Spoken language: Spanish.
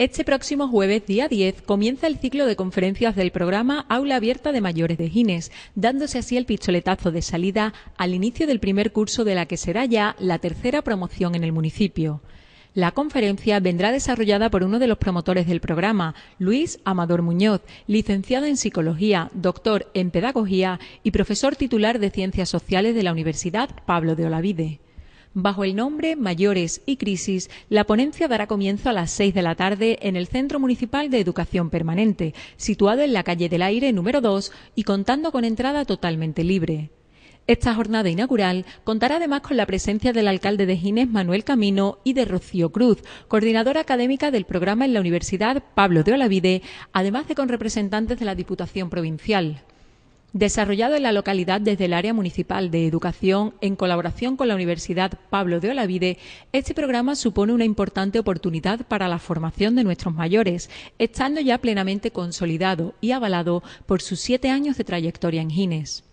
Este próximo jueves, día 10, comienza el ciclo de conferencias del programa Aula Abierta de Mayores de Gines, dándose así el picholetazo de salida al inicio del primer curso de la que será ya la tercera promoción en el municipio. La conferencia vendrá desarrollada por uno de los promotores del programa, Luis Amador Muñoz, licenciado en Psicología, doctor en Pedagogía y profesor titular de Ciencias Sociales de la Universidad Pablo de Olavide. Bajo el nombre Mayores y Crisis, la ponencia dará comienzo a las 6 de la tarde en el Centro Municipal de Educación Permanente, situado en la calle del Aire número 2 y contando con entrada totalmente libre. Esta jornada inaugural contará además con la presencia del alcalde de Gines, Manuel Camino, y de Rocío Cruz, coordinadora académica del programa en la Universidad Pablo de Olavide, además de con representantes de la Diputación Provincial desarrollado en la localidad desde el área municipal de educación en colaboración con la Universidad Pablo de Olavide, este programa supone una importante oportunidad para la formación de nuestros mayores, estando ya plenamente consolidado y avalado por sus siete años de trayectoria en Gines.